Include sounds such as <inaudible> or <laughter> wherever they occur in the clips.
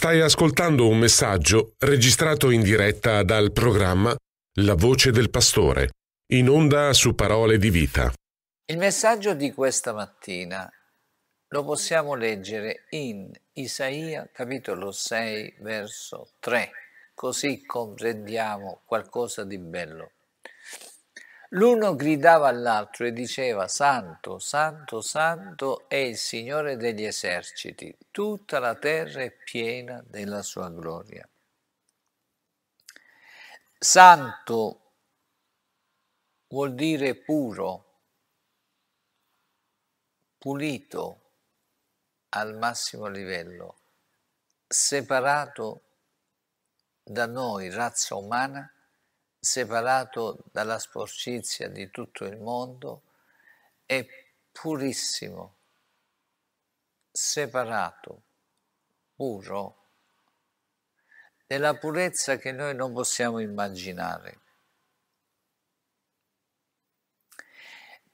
Stai ascoltando un messaggio registrato in diretta dal programma La voce del pastore, in onda su parole di vita. Il messaggio di questa mattina lo possiamo leggere in Isaia capitolo 6 verso 3, così comprendiamo qualcosa di bello L'uno gridava all'altro e diceva, Santo, Santo, Santo è il Signore degli eserciti, tutta la terra è piena della sua gloria. Santo vuol dire puro, pulito al massimo livello, separato da noi, razza umana, separato dalla sporcizia di tutto il mondo, è purissimo, separato, puro, della purezza che noi non possiamo immaginare.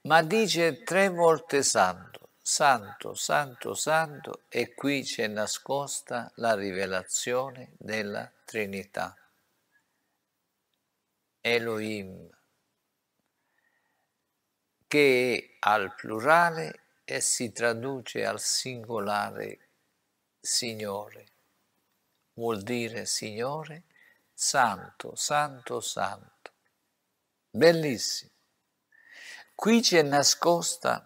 Ma dice tre volte santo, santo, santo, santo, e qui c'è nascosta la rivelazione della Trinità. Elohim, che è al plurale e si traduce al singolare Signore. Vuol dire Signore, santo, santo, santo. Bellissimo. Qui c'è nascosta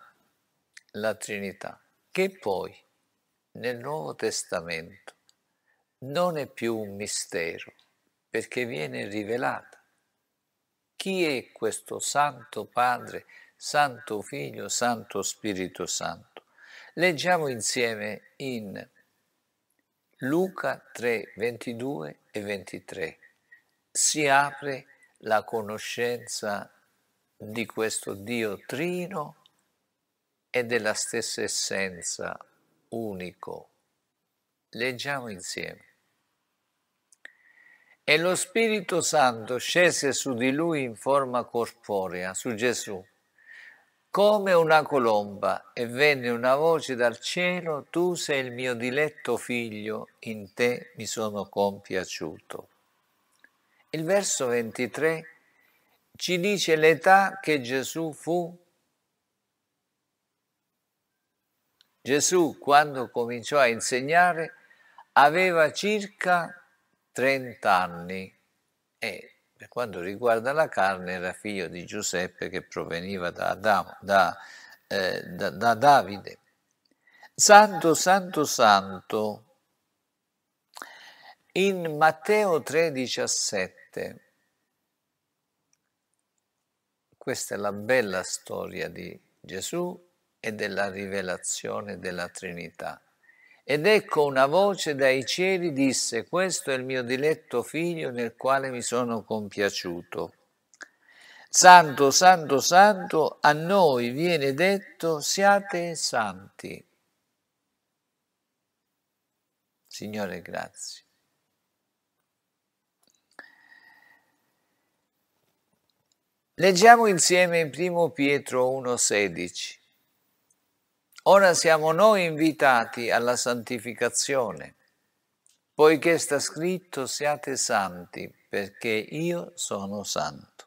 la Trinità, che poi nel Nuovo Testamento non è più un mistero, perché viene rivelata. Chi è questo Santo Padre, Santo Figlio, Santo Spirito Santo? Leggiamo insieme in Luca 3, 22 e 23. Si apre la conoscenza di questo Dio trino e della stessa essenza unico. Leggiamo insieme. E lo Spirito Santo scese su di lui in forma corporea, su Gesù, come una colomba, e venne una voce dal cielo, tu sei il mio diletto figlio, in te mi sono compiaciuto. Il verso 23 ci dice l'età che Gesù fu. Gesù, quando cominciò a insegnare, aveva circa 30 anni e per quanto riguarda la carne era figlio di Giuseppe che proveniva da, Adamo, da, eh, da, da Davide. Santo, santo, santo. In Matteo 3,17, questa è la bella storia di Gesù e della rivelazione della Trinità. Ed ecco una voce dai cieli disse, questo è il mio diletto figlio nel quale mi sono compiaciuto. Santo, santo, santo, a noi viene detto siate santi. Signore, grazie. Leggiamo insieme in 1 Pietro 1,16. Ora siamo noi invitati alla santificazione, poiché sta scritto siate santi, perché io sono santo.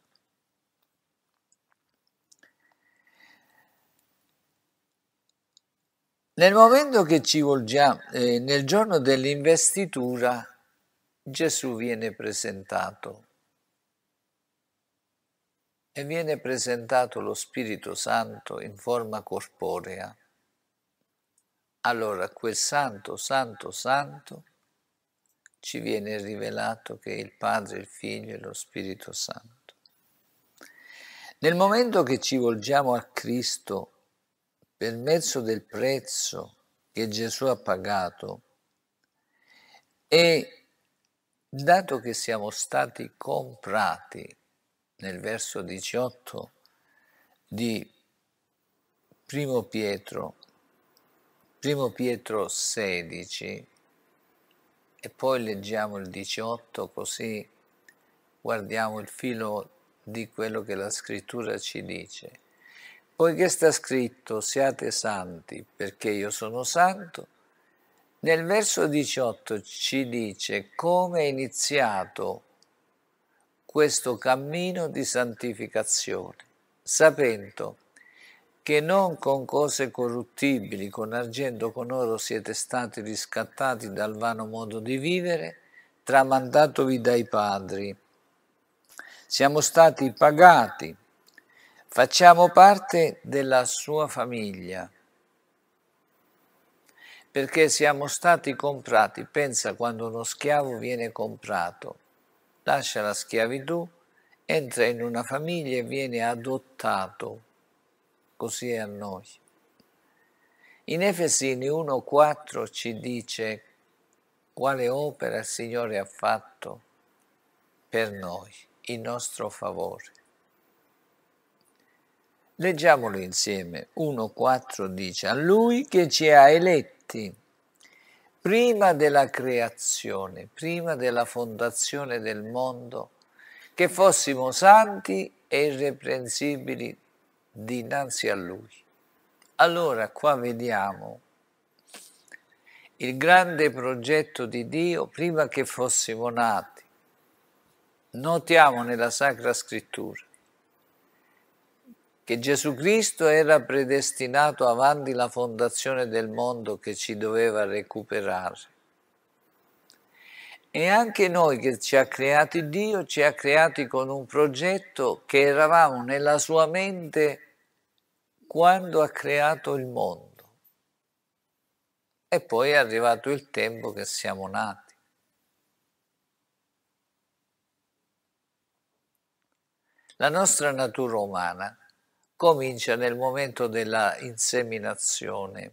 Nel momento che ci volgiamo, eh, nel giorno dell'investitura, Gesù viene presentato e viene presentato lo Spirito Santo in forma corporea allora quel santo, santo, santo ci viene rivelato che è il Padre, il Figlio e lo Spirito Santo. Nel momento che ci volgiamo a Cristo per mezzo del prezzo che Gesù ha pagato e dato che siamo stati comprati nel verso 18 di Primo Pietro Primo Pietro 16 e poi leggiamo il 18 così guardiamo il filo di quello che la scrittura ci dice. Poiché sta scritto siate santi perché io sono santo, nel verso 18 ci dice come è iniziato questo cammino di santificazione, sapendo che non con cose corruttibili, con argento, con oro siete stati riscattati dal vano modo di vivere, tramandatovi dai padri. Siamo stati pagati, facciamo parte della sua famiglia, perché siamo stati comprati. Pensa quando uno schiavo viene comprato, lascia la schiavitù, entra in una famiglia e viene adottato così è a noi. In Efesini 1.4 ci dice quale opera il Signore ha fatto per noi, in nostro favore. Leggiamolo insieme. 1.4 dice, a Lui che ci ha eletti prima della creazione, prima della fondazione del mondo, che fossimo santi e irreprensibili dinanzi a lui. Allora qua vediamo il grande progetto di Dio prima che fossimo nati. Notiamo nella Sacra Scrittura che Gesù Cristo era predestinato avanti la fondazione del mondo che ci doveva recuperare e anche noi che ci ha creati Dio, ci ha creati con un progetto che eravamo nella sua mente quando ha creato il mondo. E poi è arrivato il tempo che siamo nati. La nostra natura umana comincia nel momento della inseminazione.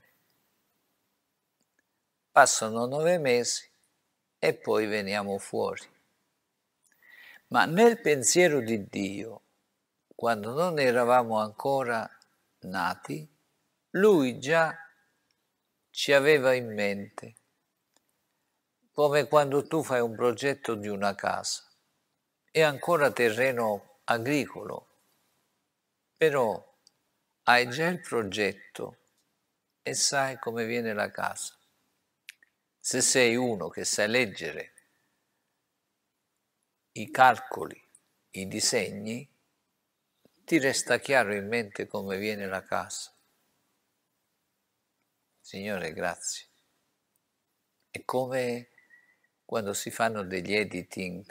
Passano nove mesi e poi veniamo fuori. Ma nel pensiero di Dio, quando non eravamo ancora nati, Lui già ci aveva in mente, come quando tu fai un progetto di una casa. È ancora terreno agricolo, però hai già il progetto e sai come viene la casa se sei uno che sa leggere i calcoli, i disegni, ti resta chiaro in mente come viene la casa. Signore, grazie. È come quando si fanno degli editing,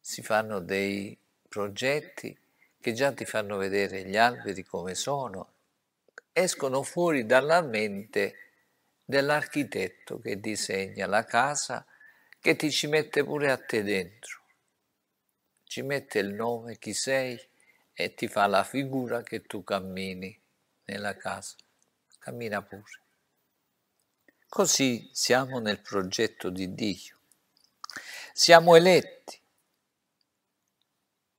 si fanno dei progetti che già ti fanno vedere gli alberi come sono, escono fuori dalla mente dell'architetto che disegna la casa che ti ci mette pure a te dentro. Ci mette il nome, chi sei e ti fa la figura che tu cammini nella casa. Cammina pure. Così siamo nel progetto di Dio. Siamo eletti.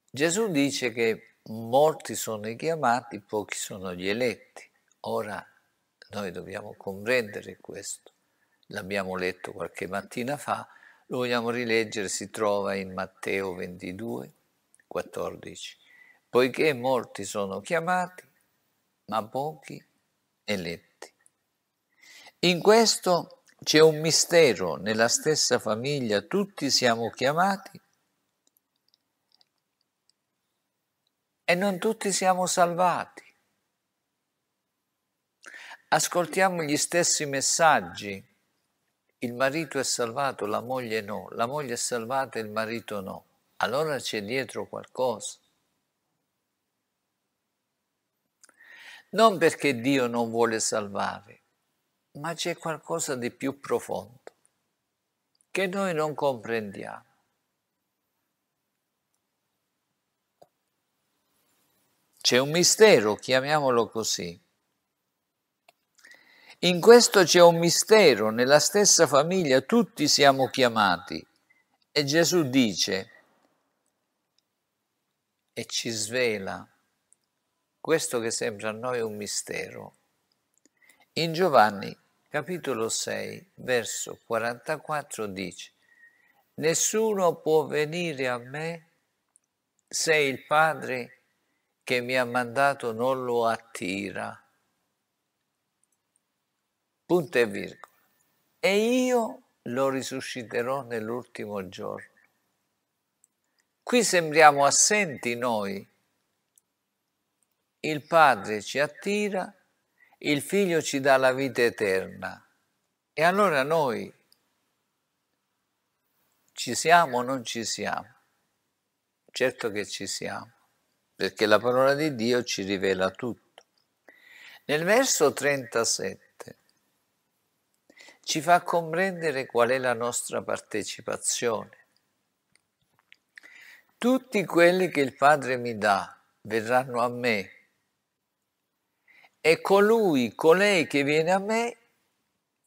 Gesù dice che molti sono i chiamati, pochi sono gli eletti. Ora noi dobbiamo comprendere questo. L'abbiamo letto qualche mattina fa, lo vogliamo rileggere, si trova in Matteo 22, 14. Poiché molti sono chiamati, ma pochi eletti. In questo c'è un mistero, nella stessa famiglia tutti siamo chiamati e non tutti siamo salvati ascoltiamo gli stessi messaggi. Il marito è salvato, la moglie no, la moglie è salvata, il marito no. Allora c'è dietro qualcosa. Non perché Dio non vuole salvare, ma c'è qualcosa di più profondo che noi non comprendiamo. C'è un mistero, chiamiamolo così, in questo c'è un mistero, nella stessa famiglia tutti siamo chiamati e Gesù dice e ci svela questo che sembra a noi un mistero. In Giovanni capitolo 6 verso 44 dice Nessuno può venire a me se il Padre che mi ha mandato non lo attira punto e virgola. E io lo risusciterò nell'ultimo giorno. Qui sembriamo assenti noi. Il Padre ci attira, il Figlio ci dà la vita eterna. E allora noi ci siamo o non ci siamo? Certo che ci siamo, perché la parola di Dio ci rivela tutto. Nel verso 37 ci fa comprendere qual è la nostra partecipazione. Tutti quelli che il Padre mi dà verranno a me e colui, colei che viene a me,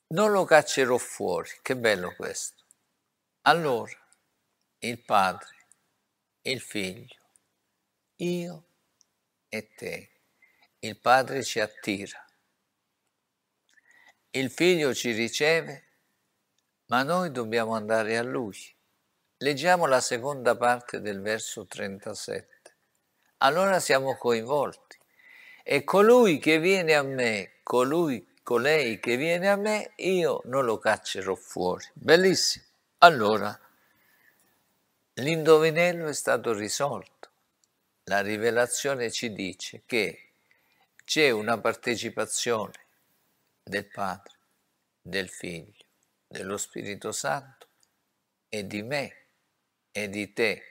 non lo caccerò fuori. Che bello questo. Allora, il Padre, il Figlio, io e te. Il Padre ci attira il figlio ci riceve, ma noi dobbiamo andare a lui. Leggiamo la seconda parte del verso 37. Allora siamo coinvolti. E colui che viene a me, colui, colei che viene a me, io non lo caccerò fuori. Bellissimo. Allora, l'indovinello è stato risolto. La rivelazione ci dice che c'è una partecipazione del Padre, del Figlio, dello Spirito Santo e di me e di te.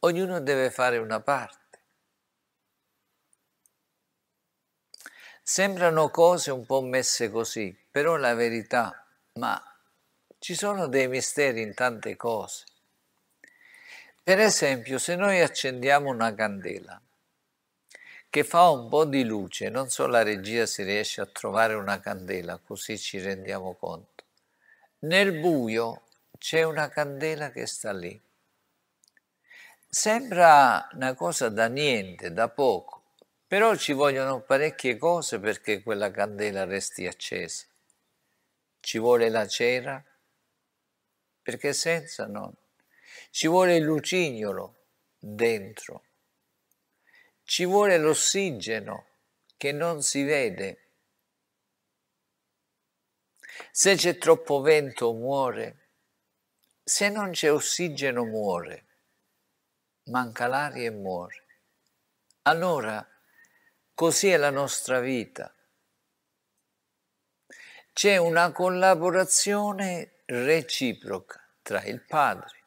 Ognuno deve fare una parte. Sembrano cose un po' messe così, però la verità, ma ci sono dei misteri in tante cose. Per esempio, se noi accendiamo una candela, che fa un po' di luce, non so la regia se riesce a trovare una candela, così ci rendiamo conto. Nel buio c'è una candela che sta lì. Sembra una cosa da niente, da poco, però ci vogliono parecchie cose perché quella candela resti accesa. Ci vuole la cera, perché senza non. Ci vuole il lucignolo dentro ci vuole l'ossigeno che non si vede. Se c'è troppo vento muore, se non c'è ossigeno muore, manca l'aria e muore. Allora, così è la nostra vita. C'è una collaborazione reciproca tra il Padre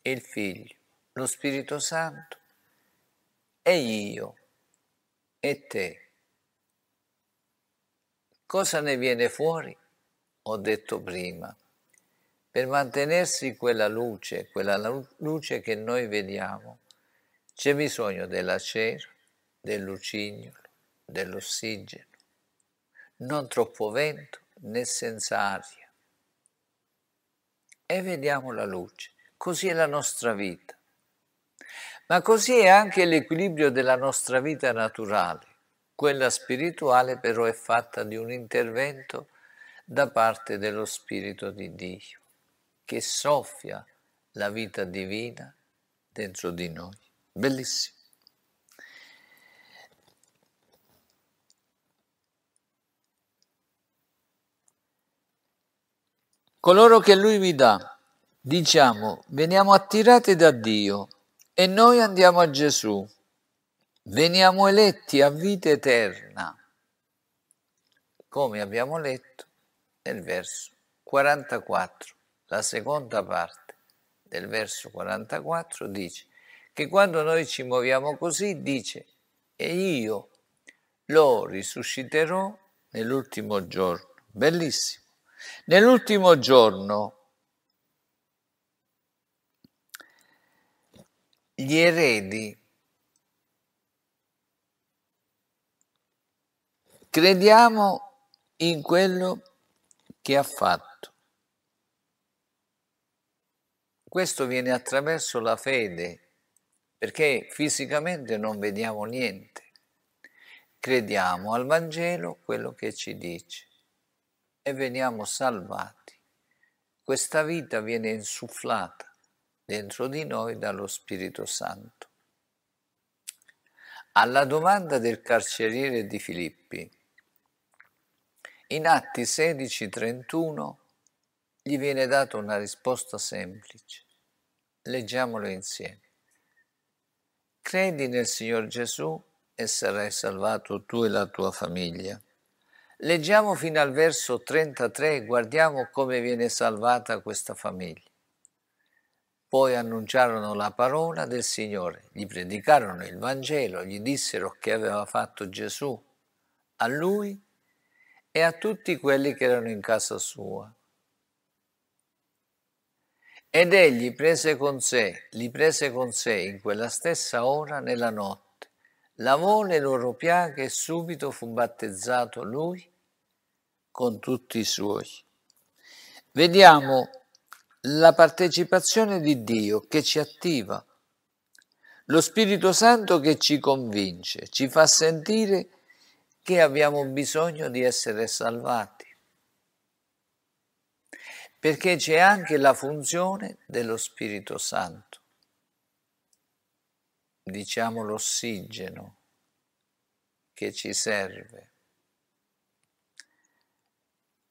e il Figlio, lo Spirito Santo e io e te. Cosa ne viene fuori? Ho detto prima, per mantenersi quella luce, quella luce che noi vediamo, c'è bisogno della cera, del lucignolo, dell'ossigeno, non troppo vento né senza aria. E vediamo la luce, così è la nostra vita. Ma così è anche l'equilibrio della nostra vita naturale. Quella spirituale però è fatta di un intervento da parte dello Spirito di Dio, che soffia la vita divina dentro di noi. Bellissimo. Coloro che Lui mi dà, diciamo, veniamo attirati da Dio e noi andiamo a Gesù, veniamo eletti a vita eterna, come abbiamo letto nel verso 44, la seconda parte del verso 44 dice che quando noi ci muoviamo così dice e io lo risusciterò nell'ultimo giorno. Bellissimo. Nell'ultimo giorno gli eredi. Crediamo in quello che ha fatto. Questo viene attraverso la fede, perché fisicamente non vediamo niente. Crediamo al Vangelo quello che ci dice e veniamo salvati. Questa vita viene insufflata dentro di noi dallo Spirito Santo. Alla domanda del carceriere di Filippi, in Atti 16:31 gli viene data una risposta semplice. Leggiamolo insieme. Credi nel Signor Gesù e sarai salvato tu e la tua famiglia. Leggiamo fino al verso 33 e guardiamo come viene salvata questa famiglia. Poi annunciarono la parola del Signore, gli predicarono il Vangelo, gli dissero che aveva fatto Gesù a lui e a tutti quelli che erano in casa sua. Ed egli prese con sé, li prese con sé in quella stessa ora nella notte, lavò le loro piaghe e subito fu battezzato lui con tutti i suoi. Vediamo la partecipazione di Dio che ci attiva, lo Spirito Santo che ci convince, ci fa sentire che abbiamo bisogno di essere salvati, perché c'è anche la funzione dello Spirito Santo, diciamo l'ossigeno che ci serve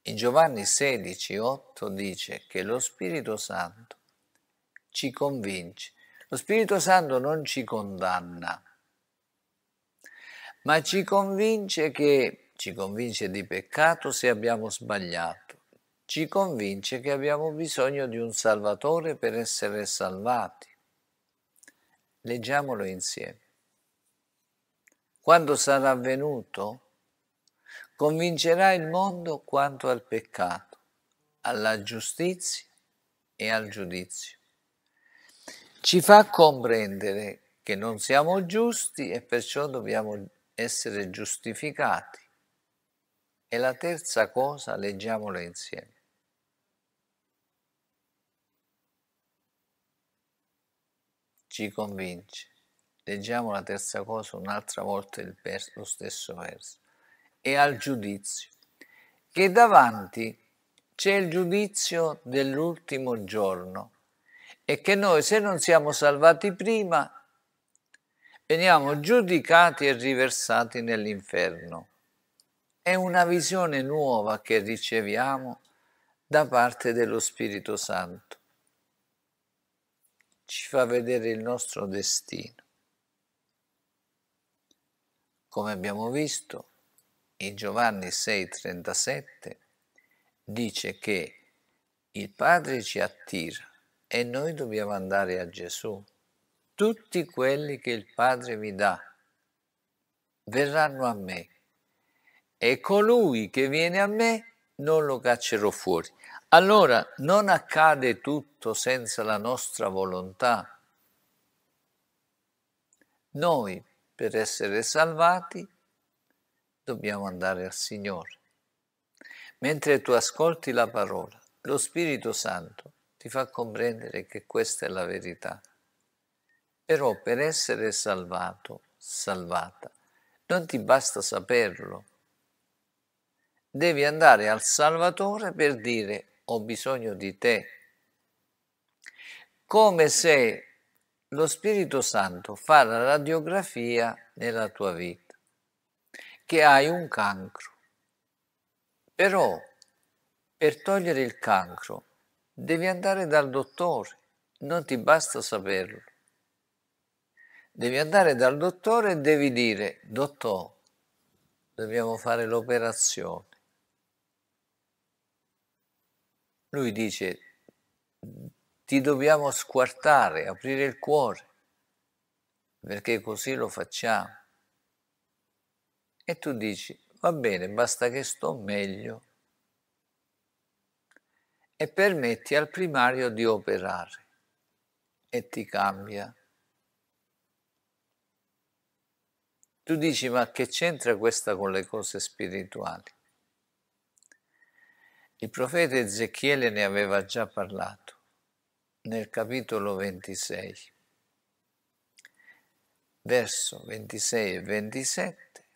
in Giovanni 16, 8 dice che lo Spirito Santo ci convince. Lo Spirito Santo non ci condanna, ma ci convince che ci convince di peccato se abbiamo sbagliato, ci convince che abbiamo bisogno di un Salvatore per essere salvati. Leggiamolo insieme. Quando sarà avvenuto? convincerà il mondo quanto al peccato, alla giustizia e al giudizio. Ci fa comprendere che non siamo giusti e perciò dobbiamo essere giustificati. E la terza cosa, leggiamola insieme. Ci convince. Leggiamo la terza cosa un'altra volta lo stesso verso e al giudizio. che davanti c'è il giudizio dell'ultimo giorno e che noi se non siamo salvati prima veniamo giudicati e riversati nell'inferno. È una visione nuova che riceviamo da parte dello Spirito Santo. Ci fa vedere il nostro destino. Come abbiamo visto, in Giovanni 6,37 dice che il Padre ci attira e noi dobbiamo andare a Gesù. Tutti quelli che il Padre mi dà verranno a me e colui che viene a me non lo caccerò fuori. Allora non accade tutto senza la nostra volontà. Noi, per essere salvati, dobbiamo andare al Signore. Mentre tu ascolti la parola, lo Spirito Santo ti fa comprendere che questa è la verità. Però per essere salvato, salvata, non ti basta saperlo. Devi andare al Salvatore per dire ho bisogno di te. Come se lo Spirito Santo fa la radiografia nella tua vita che hai un cancro. Però per togliere il cancro devi andare dal dottore, non ti basta saperlo. Devi andare dal dottore e devi dire, dottore, dobbiamo fare l'operazione. Lui dice, ti dobbiamo squartare, aprire il cuore, perché così lo facciamo. E tu dici, va bene, basta che sto meglio. E permetti al primario di operare e ti cambia. Tu dici, ma che c'entra questa con le cose spirituali? Il profeta Ezechiele ne aveva già parlato nel capitolo 26, verso 26 e 27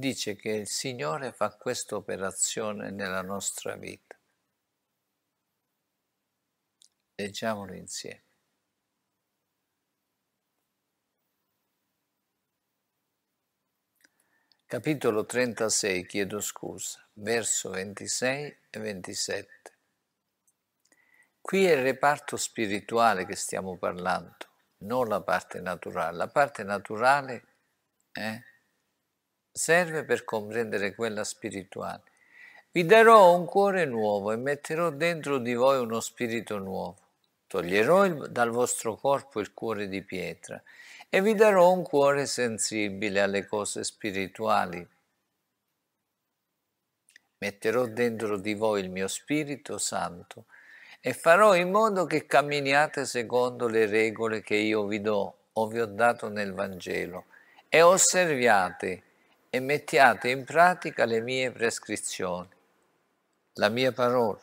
dice che il Signore fa questa operazione nella nostra vita. Leggiamolo insieme. Capitolo 36, chiedo scusa, verso 26 e 27. Qui è il reparto spirituale che stiamo parlando, non la parte naturale. La parte naturale è serve per comprendere quella spirituale. Vi darò un cuore nuovo e metterò dentro di voi uno spirito nuovo. Toglierò il, dal vostro corpo il cuore di pietra e vi darò un cuore sensibile alle cose spirituali. Metterò dentro di voi il mio Spirito Santo e farò in modo che camminiate secondo le regole che io vi do o vi ho dato nel Vangelo e osserviate e mettiate in pratica le mie prescrizioni, la mia parola.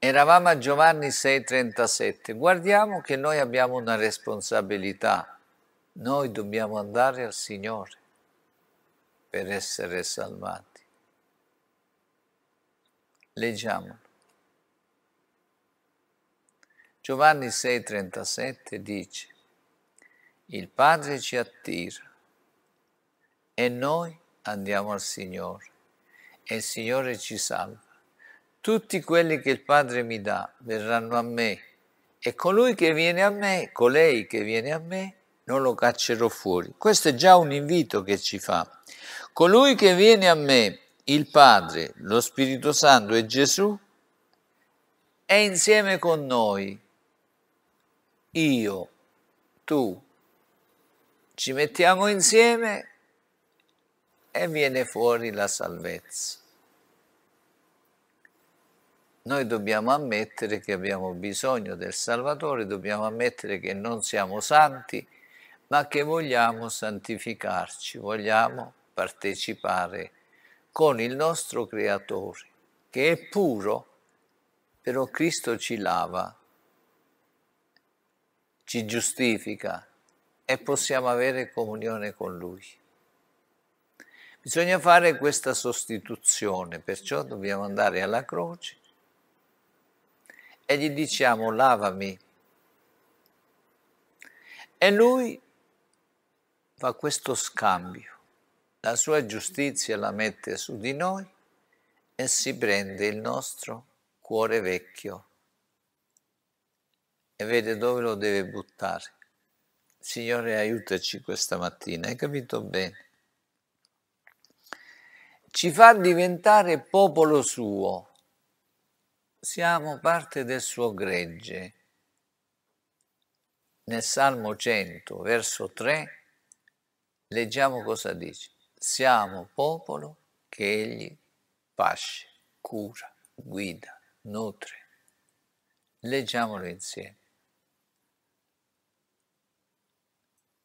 Eravamo a Giovanni 6:37, guardiamo che noi abbiamo una responsabilità, noi dobbiamo andare al Signore per essere salvati. Leggiamo. Giovanni 6,37 dice, il Padre ci attira e noi andiamo al Signore e il Signore ci salva. Tutti quelli che il Padre mi dà verranno a me e colui che viene a me, colei che viene a me, non lo caccerò fuori. Questo è già un invito che ci fa. Colui che viene a me, il Padre, lo Spirito Santo e Gesù, è insieme con noi io, tu, ci mettiamo insieme e viene fuori la salvezza. Noi dobbiamo ammettere che abbiamo bisogno del Salvatore, dobbiamo ammettere che non siamo santi, ma che vogliamo santificarci, vogliamo partecipare con il nostro Creatore, che è puro, però Cristo ci lava ci giustifica e possiamo avere comunione con Lui. Bisogna fare questa sostituzione, perciò dobbiamo andare alla croce e gli diciamo lavami. E lui fa questo scambio, la sua giustizia la mette su di noi e si prende il nostro cuore vecchio e vede dove lo deve buttare. Signore, aiutaci questa mattina, hai capito bene? Ci fa diventare popolo suo, siamo parte del suo gregge. Nel Salmo 100, verso 3, leggiamo cosa dice. Siamo popolo che egli pasce, cura, guida, nutre. Leggiamolo insieme.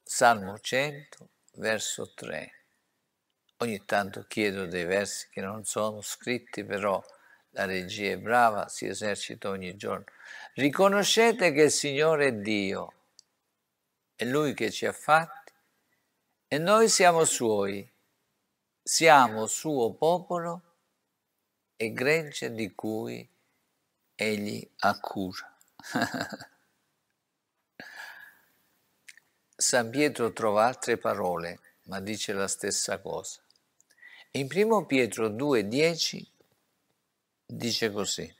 Salmo 100, verso 3. Ogni tanto chiedo dei versi che non sono scritti, però la regia è brava, si esercita ogni giorno. Riconoscete che il Signore è Dio, è Lui che ci ha fatti e noi siamo Suoi, siamo Suo popolo e grecia di cui Egli ha cura. <laughs> San Pietro trova altre parole, ma dice la stessa cosa. In 1 Pietro 2,10 dice così.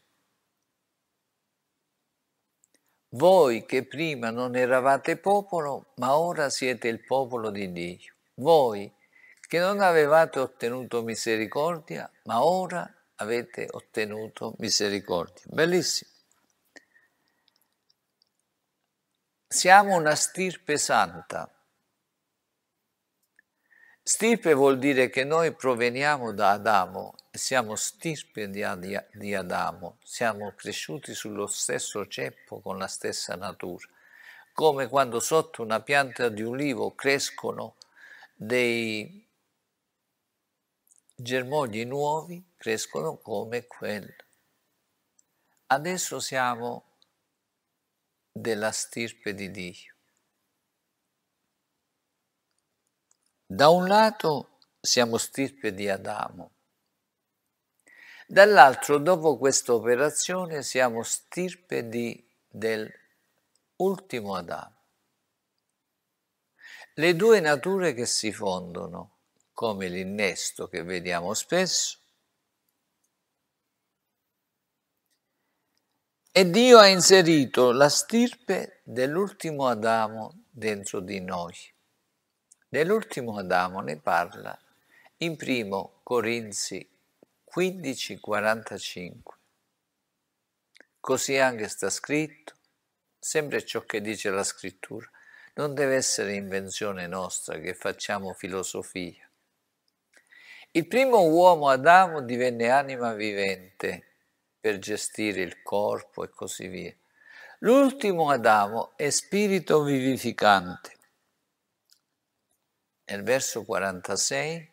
Voi che prima non eravate popolo, ma ora siete il popolo di Dio. Voi che non avevate ottenuto misericordia, ma ora avete ottenuto misericordia. Bellissimo. Siamo una stirpe santa. Stirpe vuol dire che noi proveniamo da Adamo, siamo stirpe di, di, di Adamo, siamo cresciuti sullo stesso ceppo con la stessa natura, come quando sotto una pianta di ulivo crescono dei germogli nuovi, crescono come quel. Adesso siamo della stirpe di Dio. Da un lato siamo stirpe di Adamo, dall'altro dopo questa operazione siamo stirpe di, dell'ultimo Adamo. Le due nature che si fondono, come l'innesto che vediamo spesso, E Dio ha inserito la stirpe dell'ultimo Adamo dentro di noi. Dell'ultimo Adamo ne parla in primo Corinzi 15:45. Così anche sta scritto, sempre ciò che dice la scrittura, non deve essere invenzione nostra che facciamo filosofia. Il primo uomo Adamo divenne anima vivente per gestire il corpo e così via. L'ultimo Adamo è spirito vivificante. Nel verso 46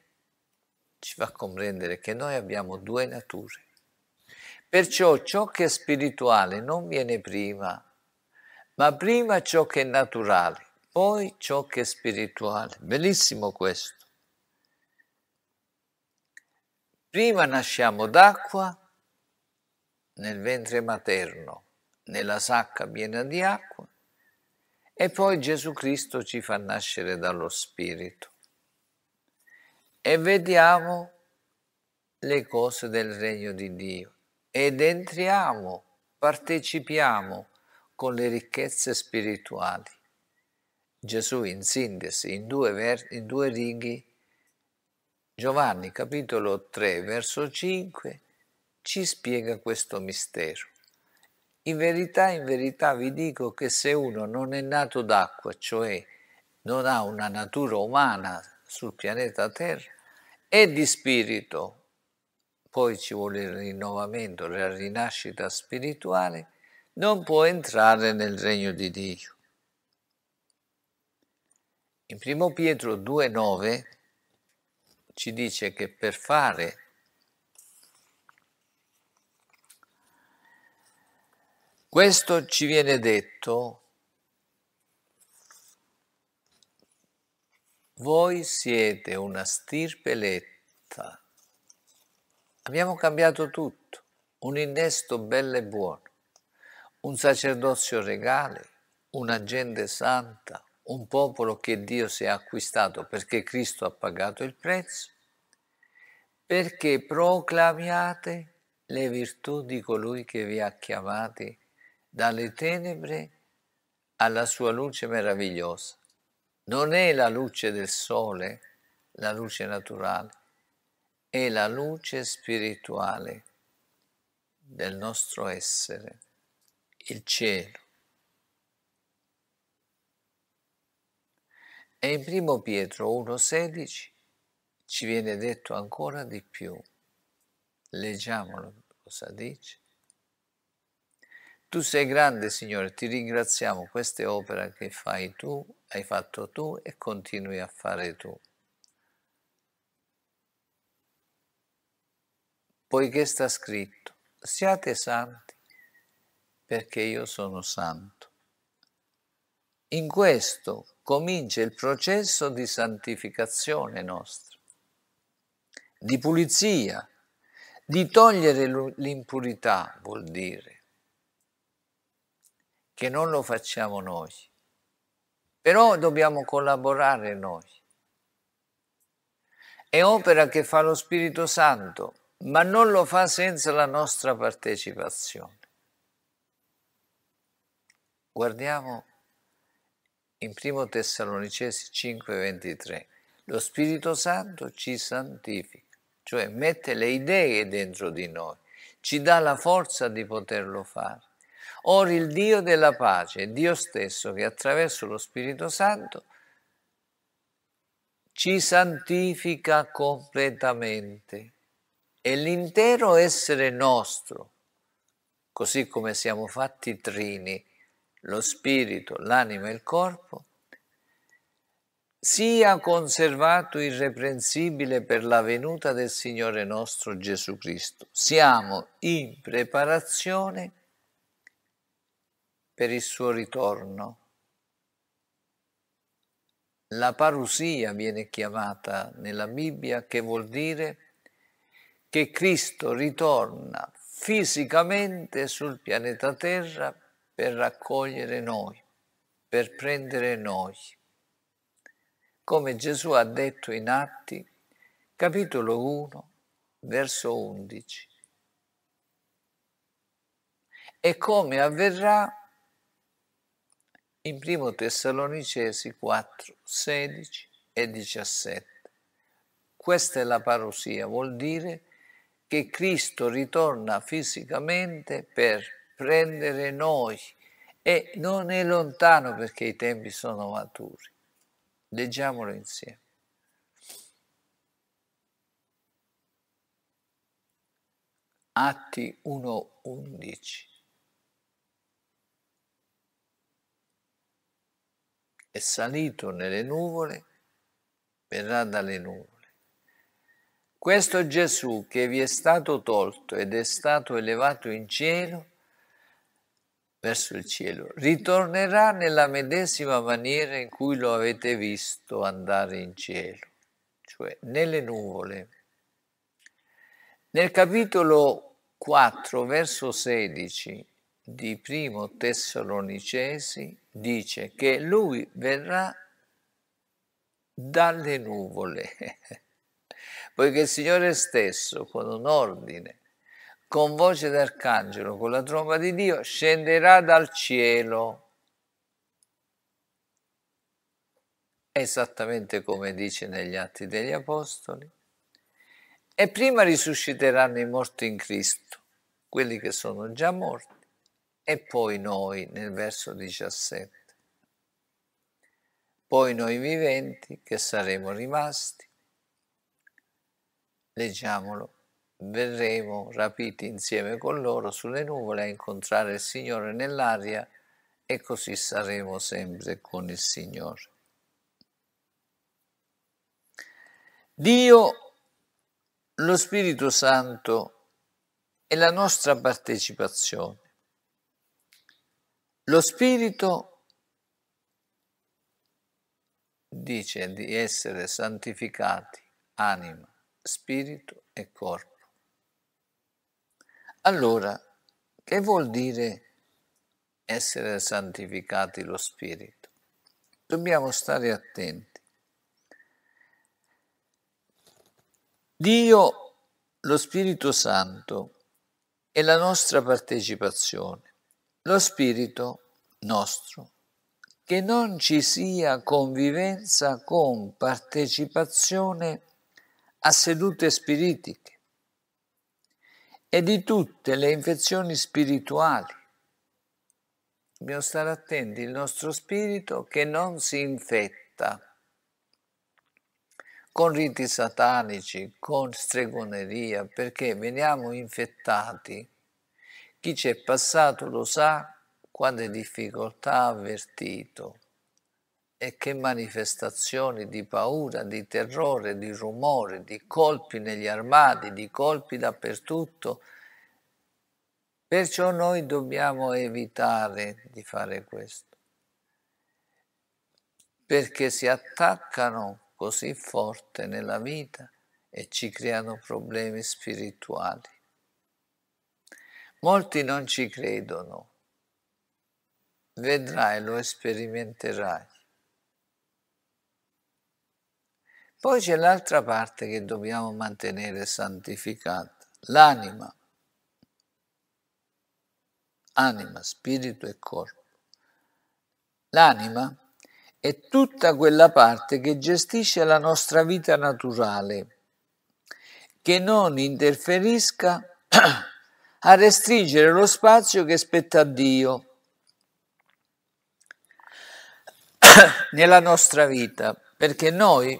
ci fa comprendere che noi abbiamo due nature. Perciò ciò che è spirituale non viene prima, ma prima ciò che è naturale, poi ciò che è spirituale. Bellissimo questo. Prima nasciamo d'acqua, nel ventre materno, nella sacca piena di acqua, e poi Gesù Cristo ci fa nascere dallo Spirito. E vediamo le cose del regno di Dio ed entriamo, partecipiamo con le ricchezze spirituali. Gesù in sintesi, in due, ver- in due righe, Giovanni capitolo 3 verso 5 ci spiega questo mistero. In verità, in verità vi dico che se uno non è nato d'acqua, cioè non ha una natura umana sul pianeta Terra, è di spirito, poi ci vuole il rinnovamento, la rinascita spirituale, non può entrare nel regno di Dio. In 1 Pietro 2,9 ci dice che per fare Questo ci viene detto, voi siete una stirpe eletta. Abbiamo cambiato tutto, un innesto bello e buono, un sacerdozio regale, una gente santa, un popolo che Dio si è acquistato perché Cristo ha pagato il prezzo, perché proclamiate le virtù di colui che vi ha chiamati dalle tenebre alla sua luce meravigliosa. Non è la luce del sole, la luce naturale, è la luce spirituale del nostro essere, il cielo. E in primo Pietro 1,16 ci viene detto ancora di più. Leggiamolo cosa dice. Tu sei grande, Signore, ti ringraziamo, queste opere che fai tu, hai fatto tu e continui a fare tu. Poiché sta scritto, siate santi, perché io sono santo. In questo comincia il processo di santificazione nostra, di pulizia, di togliere l'impurità, vuol dire che non lo facciamo noi. Però dobbiamo collaborare noi. È opera che fa lo Spirito Santo, ma non lo fa senza la nostra partecipazione. Guardiamo in 1 Tessalonicesi 5:23. Lo Spirito Santo ci santifica, cioè mette le idee dentro di noi, ci dà la forza di poterlo fare. Ora il Dio della pace, Dio stesso che attraverso lo Spirito Santo ci santifica completamente e l'intero essere nostro, così come siamo fatti trini, lo spirito, l'anima e il corpo, sia conservato irreprensibile per la venuta del Signore nostro Gesù Cristo. Siamo in preparazione per il suo ritorno. La parusia viene chiamata nella Bibbia che vuol dire che Cristo ritorna fisicamente sul pianeta Terra per raccogliere noi, per prendere noi. Come Gesù ha detto in Atti, capitolo 1, verso 11. E come avverrà in 1 Tessalonicesi 4, 16 e 17. Questa è la parosia, vuol dire che Cristo ritorna fisicamente per prendere noi e non è lontano perché i tempi sono maturi. Leggiamolo insieme. Atti 1.11 è salito nelle nuvole, verrà dalle nuvole. Questo Gesù che vi è stato tolto ed è stato elevato in cielo, verso il cielo, ritornerà nella medesima maniera in cui lo avete visto andare in cielo, cioè nelle nuvole. Nel capitolo 4, verso 16 di Primo Tessalonicesi, dice che lui verrà dalle nuvole, <laughs> poiché il Signore stesso, con un ordine, con voce d'arcangelo, con la tromba di Dio, scenderà dal cielo. Esattamente come dice negli Atti degli Apostoli. E prima risusciteranno i morti in Cristo, quelli che sono già morti e poi noi, nel verso 17. Poi noi viventi che saremo rimasti, leggiamolo, verremo rapiti insieme con loro sulle nuvole a incontrare il Signore nell'aria e così saremo sempre con il Signore. Dio, lo Spirito Santo e la nostra partecipazione. Lo Spirito dice di essere santificati anima, spirito e corpo. Allora, che vuol dire essere santificati lo spirito? Dobbiamo stare attenti. Dio, lo Spirito Santo, è la nostra partecipazione lo spirito nostro, che non ci sia convivenza con partecipazione a sedute spiritiche e di tutte le infezioni spirituali. Dobbiamo stare attenti il nostro spirito che non si infetta con riti satanici, con stregoneria, perché veniamo infettati chi ci è passato lo sa quante difficoltà ha avvertito e che manifestazioni di paura, di terrore, di rumore, di colpi negli armadi, di colpi dappertutto. Perciò noi dobbiamo evitare di fare questo, perché si attaccano così forte nella vita e ci creano problemi spirituali. Molti non ci credono. Vedrai, lo sperimenterai. Poi c'è l'altra parte che dobbiamo mantenere santificata, l'anima. Anima, spirito e corpo. L'anima è tutta quella parte che gestisce la nostra vita naturale, che non interferisca <clears throat> a restringere lo spazio che spetta a Dio <coughs> nella nostra vita, perché noi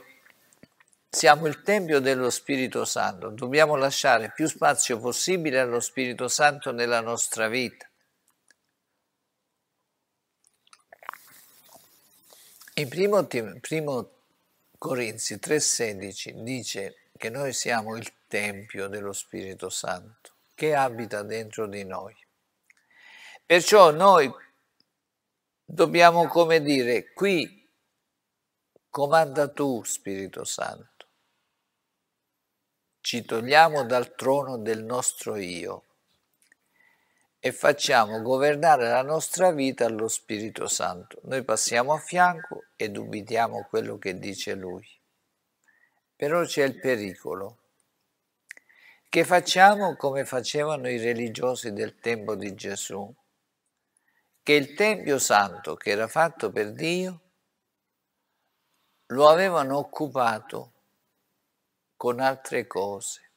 siamo il Tempio dello Spirito Santo, dobbiamo lasciare più spazio possibile allo Spirito Santo nella nostra vita. In primo, primo Corinzi 3,16 dice che noi siamo il Tempio dello Spirito Santo che abita dentro di noi. Perciò noi dobbiamo, come dire, qui comanda tu, Spirito Santo. Ci togliamo dal trono del nostro io e facciamo governare la nostra vita allo Spirito Santo. Noi passiamo a fianco e dubitiamo quello che dice Lui. Però c'è il pericolo che facciamo come facevano i religiosi del tempo di Gesù, che il Tempio Santo che era fatto per Dio lo avevano occupato con altre cose.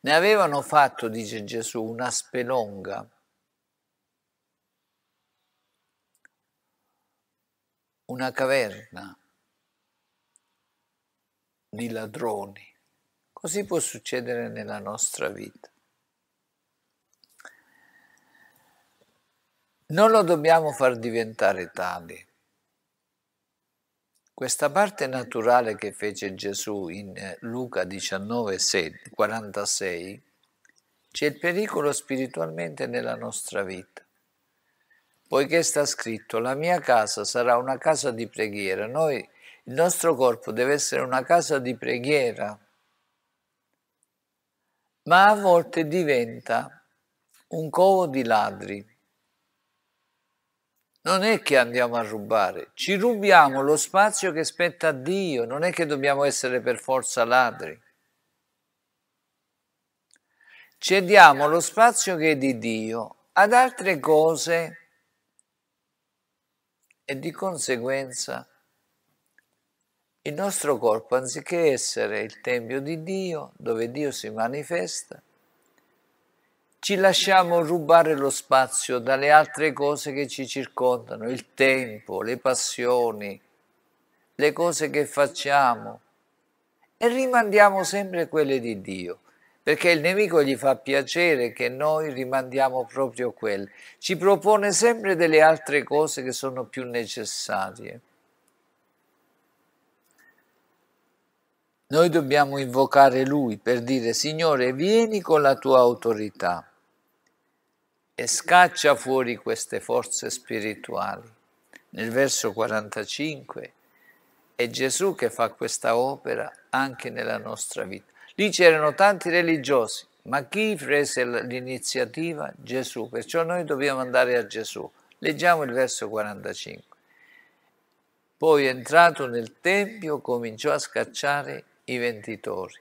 Ne avevano fatto, dice Gesù, una spelonga, una caverna di ladroni. Così può succedere nella nostra vita. Non lo dobbiamo far diventare tali. Questa parte naturale che fece Gesù in eh, Luca 19, 46 c'è il pericolo spiritualmente nella nostra vita. Poiché sta scritto, la mia casa sarà una casa di preghiera. Noi, il nostro corpo deve essere una casa di preghiera ma a volte diventa un covo di ladri. Non è che andiamo a rubare, ci rubiamo lo spazio che spetta a Dio, non è che dobbiamo essere per forza ladri. Cediamo lo spazio che è di Dio ad altre cose e di conseguenza il nostro corpo, anziché essere il Tempio di Dio, dove Dio si manifesta, ci lasciamo rubare lo spazio dalle altre cose che ci circondano, il tempo, le passioni, le cose che facciamo e rimandiamo sempre quelle di Dio, perché il nemico gli fa piacere che noi rimandiamo proprio quelle, ci propone sempre delle altre cose che sono più necessarie. Noi dobbiamo invocare Lui per dire, Signore, vieni con la tua autorità e scaccia fuori queste forze spirituali. Nel verso 45 è Gesù che fa questa opera anche nella nostra vita. Lì c'erano tanti religiosi, ma chi prese l'iniziativa? Gesù. Perciò noi dobbiamo andare a Gesù. Leggiamo il verso 45. Poi entrato nel Tempio cominciò a scacciare i venditori.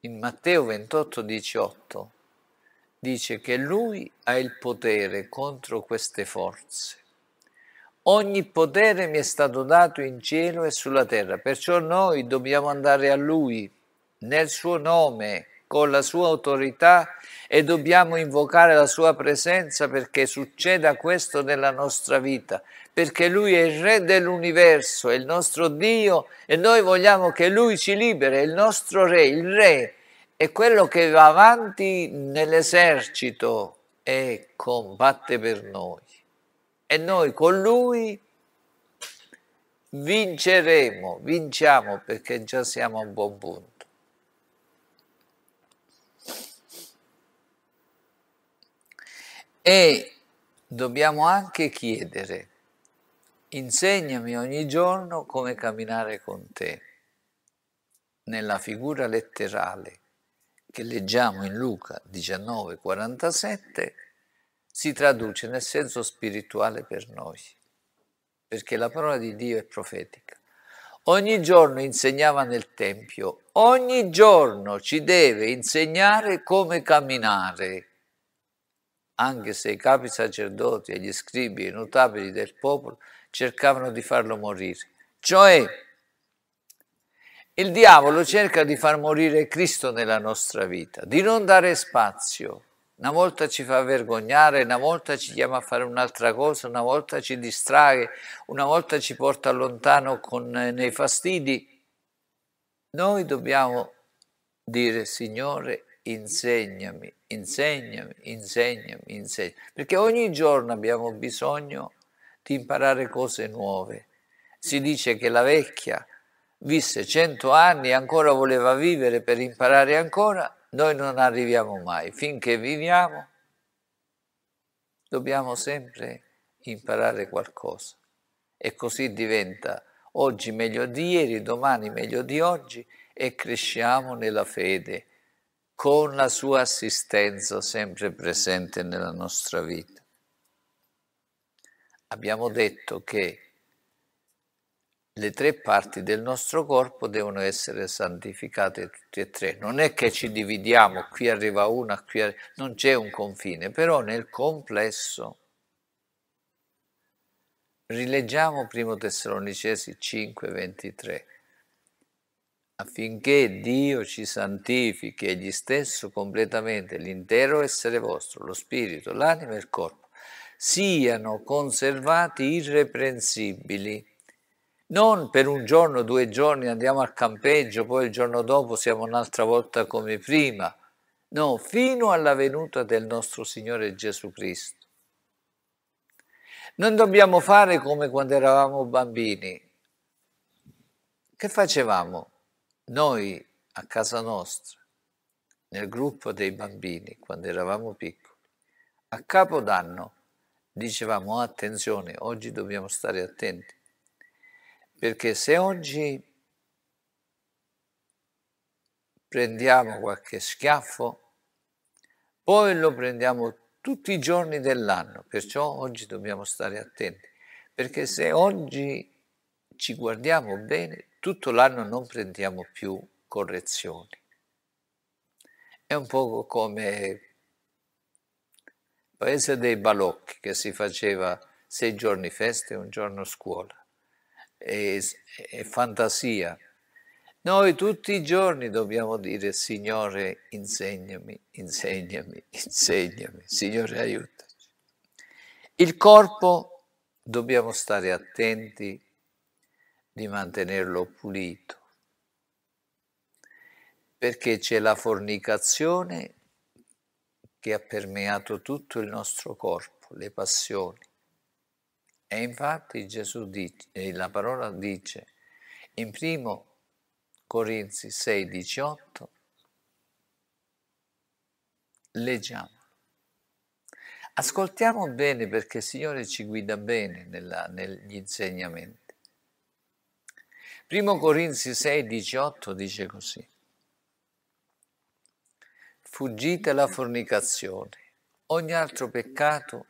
In Matteo 28, 18 dice che lui ha il potere contro queste forze. Ogni potere mi è stato dato in cielo e sulla terra, perciò noi dobbiamo andare a lui nel suo nome, con la sua autorità e dobbiamo invocare la sua presenza perché succeda questo nella nostra vita perché Lui è il Re dell'universo, è il nostro Dio e noi vogliamo che Lui ci liberi, è il nostro Re, il Re è quello che va avanti nell'esercito e combatte per noi. E noi con Lui vinceremo, vinciamo perché già siamo a un buon punto. E dobbiamo anche chiedere Insegnami ogni giorno come camminare con te. Nella figura letterale che leggiamo in Luca 19:47 si traduce nel senso spirituale per noi, perché la parola di Dio è profetica. Ogni giorno insegnava nel Tempio, ogni giorno ci deve insegnare come camminare anche se i capi sacerdoti e gli scribi e i notabili del popolo cercavano di farlo morire. Cioè, il diavolo cerca di far morire Cristo nella nostra vita, di non dare spazio. Una volta ci fa vergognare, una volta ci chiama a fare un'altra cosa, una volta ci distrae, una volta ci porta lontano con, nei fastidi. Noi dobbiamo dire, Signore, insegnami, insegnami, insegnami, insegnami, perché ogni giorno abbiamo bisogno di di imparare cose nuove. Si dice che la vecchia visse cento anni e ancora voleva vivere per imparare ancora, noi non arriviamo mai. Finché viviamo dobbiamo sempre imparare qualcosa. E così diventa oggi meglio di ieri, domani meglio di oggi e cresciamo nella fede con la sua assistenza sempre presente nella nostra vita abbiamo detto che le tre parti del nostro corpo devono essere santificate tutte e tre. Non è che ci dividiamo, qui arriva una, qui arriva... non c'è un confine, però nel complesso rileggiamo 1 Tessalonicesi 5:23 affinché Dio ci santifichi egli stesso completamente l'intero essere vostro, lo spirito, l'anima e il corpo siano conservati irreprensibili. Non per un giorno, due giorni andiamo al campeggio, poi il giorno dopo siamo un'altra volta come prima. No, fino alla venuta del nostro Signore Gesù Cristo. Non dobbiamo fare come quando eravamo bambini. Che facevamo? Noi a casa nostra, nel gruppo dei bambini, quando eravamo piccoli, a Capodanno Dicevamo attenzione, oggi dobbiamo stare attenti, perché se oggi prendiamo qualche schiaffo, poi lo prendiamo tutti i giorni dell'anno, perciò oggi dobbiamo stare attenti, perché se oggi ci guardiamo bene, tutto l'anno non prendiamo più correzioni. È un po' come paese dei balocchi che si faceva sei giorni feste e un giorno scuola e, e fantasia. Noi tutti i giorni dobbiamo dire Signore insegnami, insegnami, insegnami, Signore aiutaci. Il corpo dobbiamo stare attenti di mantenerlo pulito perché c'è la fornicazione che ha permeato tutto il nostro corpo, le passioni. E infatti Gesù dice, la parola dice in primo Corinzi 6, 18, leggiamo. Ascoltiamo bene perché il Signore ci guida bene nella, negli insegnamenti. Primo Corinzi 6, 18 dice così fuggite la fornicazione. Ogni altro peccato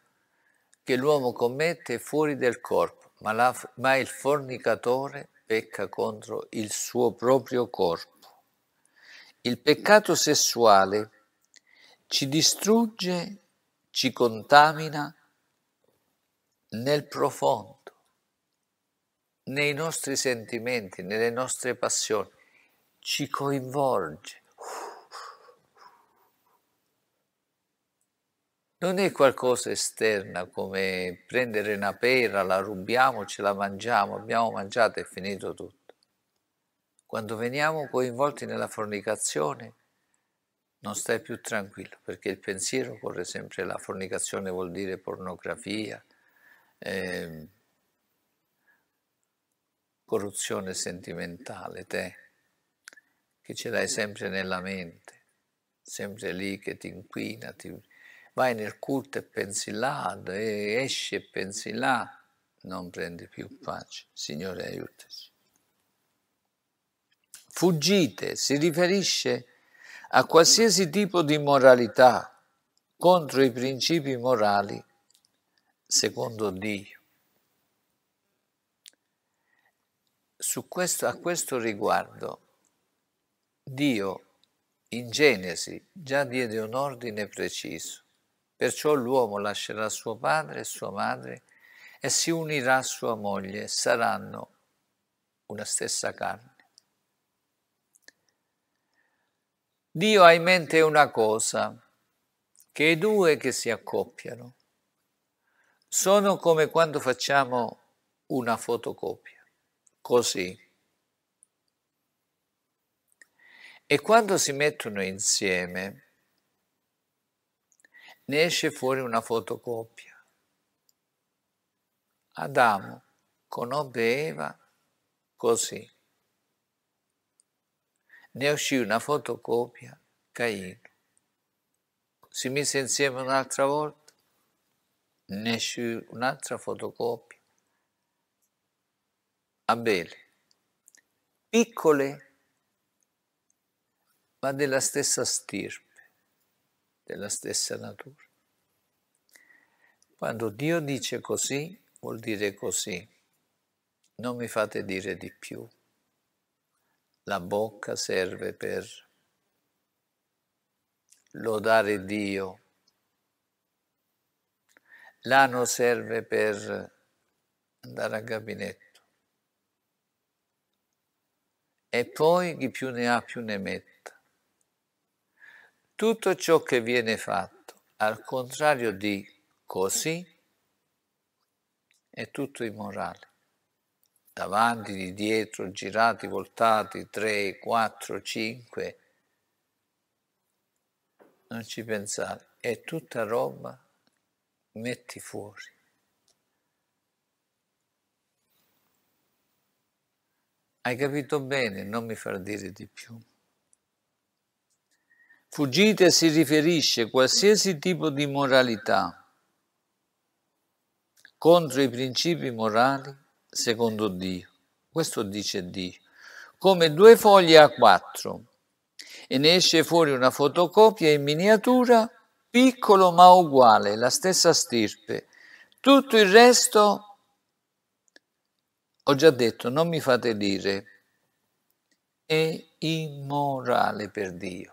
che l'uomo commette è fuori del corpo, ma, la, ma il fornicatore pecca contro il suo proprio corpo. Il peccato sessuale ci distrugge, ci contamina nel profondo, nei nostri sentimenti, nelle nostre passioni, ci coinvolge non è qualcosa esterna come prendere una pera, la rubiamo, ce la mangiamo, abbiamo mangiato e finito tutto. Quando veniamo coinvolti nella fornicazione non stai più tranquillo perché il pensiero corre sempre, la fornicazione vuol dire pornografia, eh, corruzione sentimentale, te che ce l'hai sempre nella mente, sempre lì che ti inquina, ti vai nel culto e pensi là, esci e pensi là, non prendi più pace. Signore, aiutaci. Fuggite si riferisce a qualsiasi tipo di moralità contro i principi morali secondo Dio. Questo, a questo riguardo, Dio in Genesi già diede un ordine preciso. Perciò l'uomo lascerà suo padre e sua madre e si unirà a sua moglie, saranno una stessa carne. Dio ha in mente una cosa, che i due che si accoppiano sono come quando facciamo una fotocopia, così. E quando si mettono insieme, ne esce fuori una fotocopia. Adamo conobbe Eva così. Ne uscì una fotocopia Caino. Si mise insieme un'altra volta, ne uscì un'altra fotocopia Abele. Piccole ma della stessa stirpe della stessa natura. Quando Dio dice così, vuol dire così. Non mi fate dire di più. La bocca serve per lodare Dio. L'ano serve per andare al gabinetto. E poi chi più ne ha più ne mette tutto ciò che viene fatto al contrario di così è tutto immorale. Davanti, di dietro, girati, voltati, 3, 4, 5. Non ci pensare, è tutta roba, metti fuori. Hai capito bene, non mi far dire di più. Fuggite si riferisce a qualsiasi tipo di moralità contro i principi morali secondo Dio. Questo dice Dio. Come due foglie a quattro e ne esce fuori una fotocopia in miniatura, piccolo ma uguale, la stessa stirpe. Tutto il resto, ho già detto, non mi fate dire, è immorale per Dio.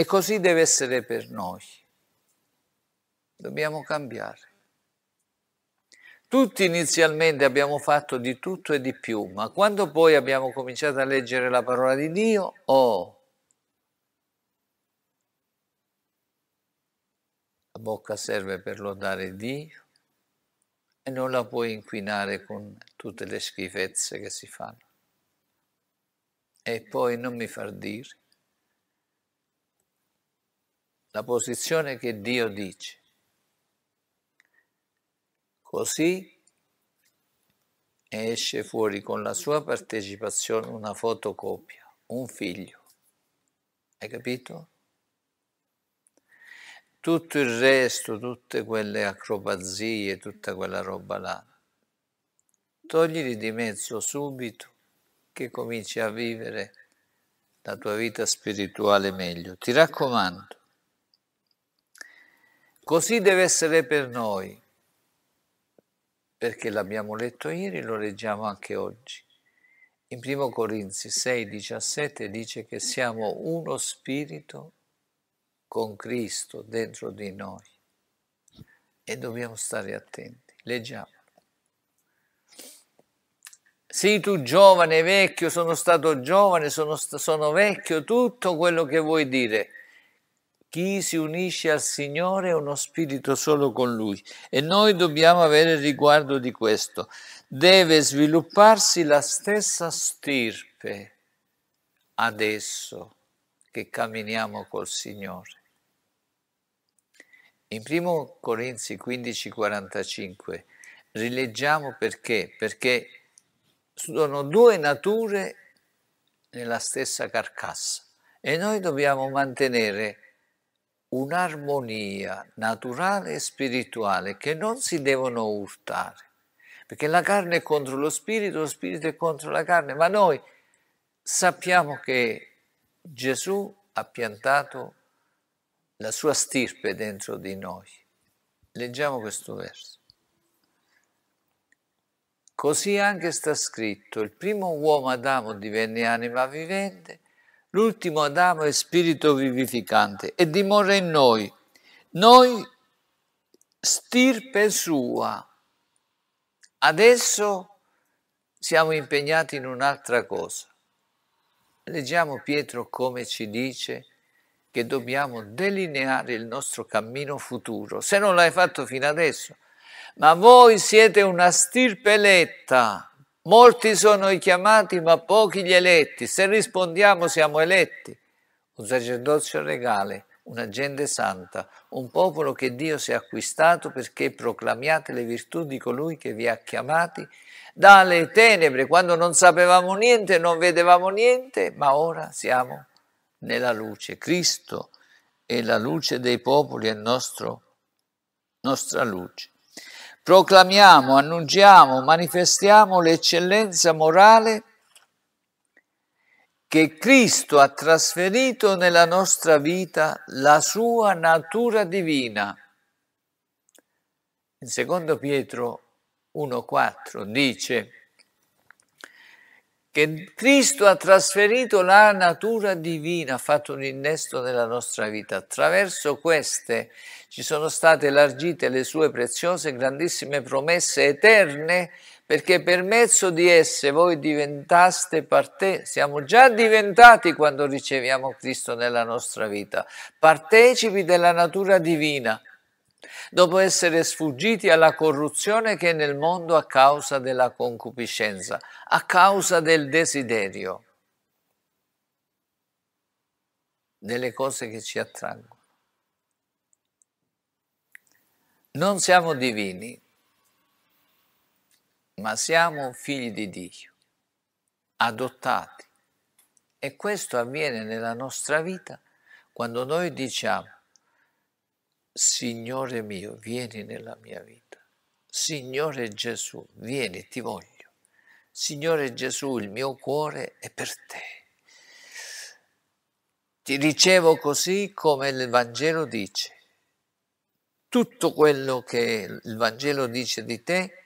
E così deve essere per noi. Dobbiamo cambiare. Tutti inizialmente abbiamo fatto di tutto e di più, ma quando poi abbiamo cominciato a leggere la parola di Dio, oh, la bocca serve per lodare Dio e non la puoi inquinare con tutte le schifezze che si fanno. E poi non mi far dire la posizione che Dio dice. Così esce fuori con la sua partecipazione una fotocopia, un figlio. Hai capito? Tutto il resto, tutte quelle acrobazie, tutta quella roba là, toglili di mezzo subito che cominci a vivere la tua vita spirituale meglio. Ti raccomando, Così deve essere per noi, perché l'abbiamo letto ieri e lo leggiamo anche oggi. In 1 Corinzi 6, 17 dice che siamo uno spirito con Cristo dentro di noi e dobbiamo stare attenti. Leggiamo. Sì, tu giovane, vecchio, sono stato giovane, sono, sono vecchio, tutto quello che vuoi dire, chi si unisce al Signore è uno spirito solo con Lui e noi dobbiamo avere riguardo di questo. Deve svilupparsi la stessa stirpe adesso che camminiamo col Signore. In 1 Corinzi 15:45 rileggiamo perché? Perché sono due nature nella stessa carcassa e noi dobbiamo mantenere un'armonia naturale e spirituale che non si devono urtare, perché la carne è contro lo spirito, lo spirito è contro la carne, ma noi sappiamo che Gesù ha piantato la sua stirpe dentro di noi. Leggiamo questo verso. Così anche sta scritto, il primo uomo Adamo divenne anima vivente, L'ultimo Adamo è spirito vivificante e dimora in noi. Noi stirpe sua. Adesso siamo impegnati in un'altra cosa. Leggiamo Pietro come ci dice che dobbiamo delineare il nostro cammino futuro, se non l'hai fatto fino adesso. Ma voi siete una stirpe eletta, Molti sono i chiamati, ma pochi gli eletti. Se rispondiamo siamo eletti. Un sacerdozio regale, una gente santa, un popolo che Dio si è acquistato perché proclamiate le virtù di colui che vi ha chiamati dalle tenebre, quando non sapevamo niente, non vedevamo niente, ma ora siamo nella luce. Cristo è la luce dei popoli, è nostro, nostra luce proclamiamo, annunciamo, manifestiamo l'eccellenza morale che Cristo ha trasferito nella nostra vita la sua natura divina. In secondo Pietro 1.4 dice che Cristo ha trasferito la natura divina, ha fatto un innesto nella nostra vita. Attraverso queste ci sono state elargite le sue preziose, grandissime promesse eterne, perché per mezzo di esse voi diventaste parte, siamo già diventati quando riceviamo Cristo nella nostra vita, partecipi della natura divina dopo essere sfuggiti alla corruzione che è nel mondo a causa della concupiscenza, a causa del desiderio, delle cose che ci attraggono. Non siamo divini, ma siamo figli di Dio, adottati. E questo avviene nella nostra vita quando noi diciamo Signore mio, vieni nella mia vita. Signore Gesù, vieni, ti voglio. Signore Gesù, il mio cuore è per te. Ti ricevo così come il Vangelo dice. Tutto quello che il Vangelo dice di te,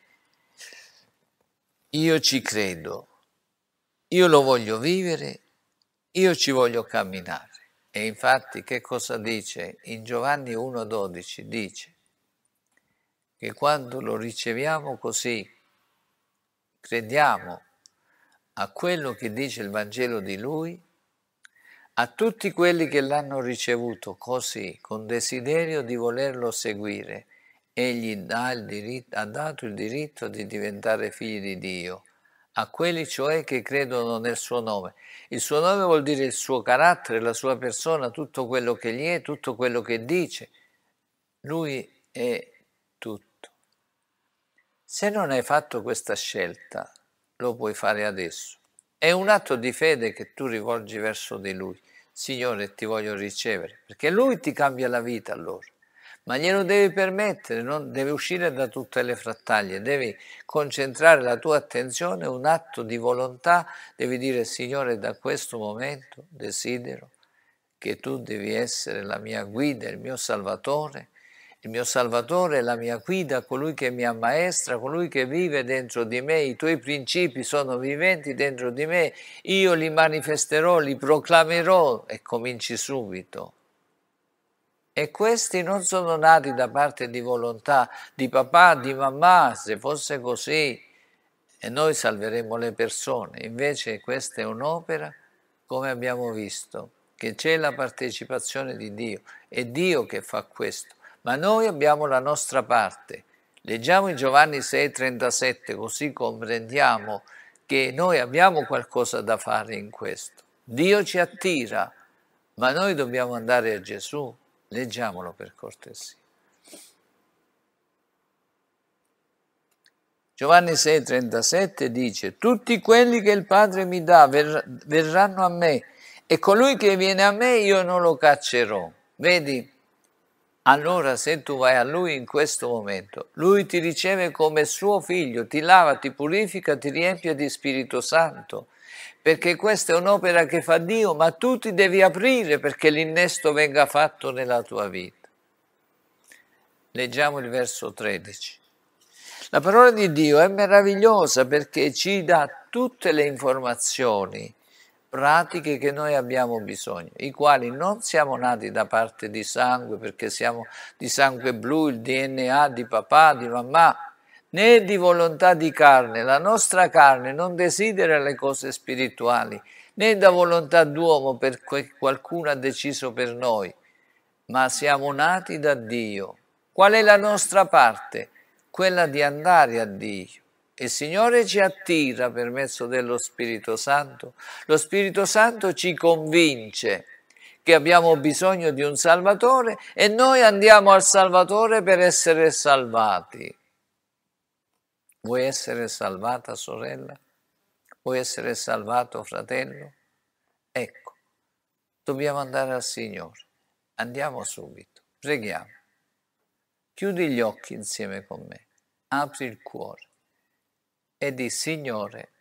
io ci credo, io lo voglio vivere, io ci voglio camminare. E infatti che cosa dice? In Giovanni 1.12 dice che quando lo riceviamo così, crediamo a quello che dice il Vangelo di Lui, a tutti quelli che l'hanno ricevuto così, con desiderio di volerlo seguire, egli ha, diritto, ha dato il diritto di diventare figli di Dio, a quelli cioè che credono nel suo nome. Il suo nome vuol dire il suo carattere, la sua persona, tutto quello che gli è, tutto quello che dice. Lui è tutto. Se non hai fatto questa scelta, lo puoi fare adesso. È un atto di fede che tu rivolgi verso di lui. Signore, ti voglio ricevere, perché lui ti cambia la vita allora ma glielo devi permettere, non devi uscire da tutte le frattaglie, devi concentrare la tua attenzione, un atto di volontà, devi dire Signore da questo momento desidero che tu devi essere la mia guida, il mio salvatore, il mio salvatore, la mia guida, colui che mi ammaestra, colui che vive dentro di me, i tuoi principi sono viventi dentro di me, io li manifesterò, li proclamerò e cominci subito e questi non sono nati da parte di volontà di papà, di mamma, se fosse così e noi salveremmo le persone. Invece questa è un'opera, come abbiamo visto, che c'è la partecipazione di Dio, è Dio che fa questo, ma noi abbiamo la nostra parte. Leggiamo in Giovanni 6:37 così comprendiamo che noi abbiamo qualcosa da fare in questo. Dio ci attira, ma noi dobbiamo andare a Gesù Leggiamolo per cortesia. Giovanni 6,37 dice, tutti quelli che il Padre mi dà ver verranno a me e colui che viene a me io non lo caccerò. Vedi? Allora se tu vai a lui in questo momento, lui ti riceve come suo figlio, ti lava, ti purifica, ti riempie di Spirito Santo perché questa è un'opera che fa Dio, ma tu ti devi aprire perché l'innesto venga fatto nella tua vita. Leggiamo il verso 13. La parola di Dio è meravigliosa perché ci dà tutte le informazioni pratiche che noi abbiamo bisogno, i quali non siamo nati da parte di sangue, perché siamo di sangue blu, il DNA di papà, di mamma, né di volontà di carne. La nostra carne non desidera le cose spirituali, né da volontà d'uomo perché qualcuno ha deciso per noi, ma siamo nati da Dio. Qual è la nostra parte? Quella di andare a Dio. Il Signore ci attira per mezzo dello Spirito Santo. Lo Spirito Santo ci convince che abbiamo bisogno di un Salvatore e noi andiamo al Salvatore per essere salvati. Vuoi essere salvata sorella? Vuoi essere salvato fratello? Ecco, dobbiamo andare al Signore. Andiamo subito, preghiamo. Chiudi gli occhi insieme con me, apri il cuore e di Signore,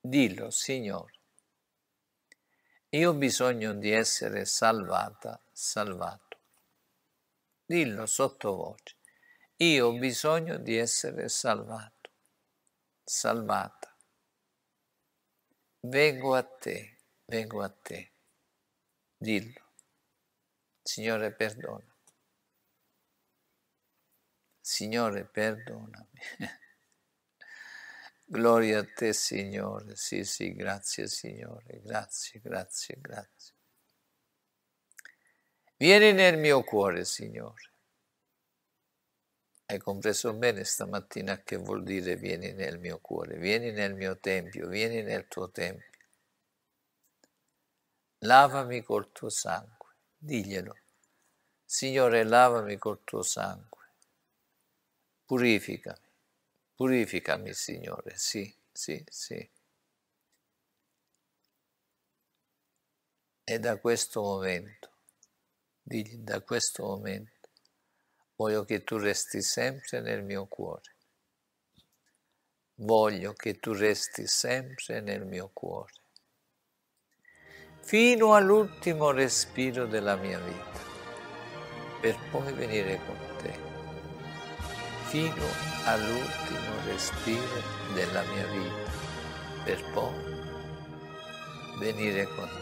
dillo Signore, io ho bisogno di essere salvata, salvato. Dillo sottovoce. Io ho bisogno di essere salvato, salvata. Vengo a te, vengo a te. Dillo. Signore, perdona. Signore, perdonami. <laughs> Gloria a te, Signore. Sì, sì, grazie, Signore. Grazie, grazie, grazie. Vieni nel mio cuore, Signore. Hai compreso bene stamattina che vuol dire vieni nel mio cuore, vieni nel mio tempio, vieni nel tuo tempio. Lavami col tuo sangue, diglielo. Signore, lavami col tuo sangue. Purificami, purificami, Signore, sì, sì, sì. E da questo momento, digli da questo momento, Voglio che tu resti sempre nel mio cuore. Voglio che tu resti sempre nel mio cuore. Fino all'ultimo respiro della mia vita, per poi venire con te. Fino all'ultimo respiro della mia vita, per poi venire con te.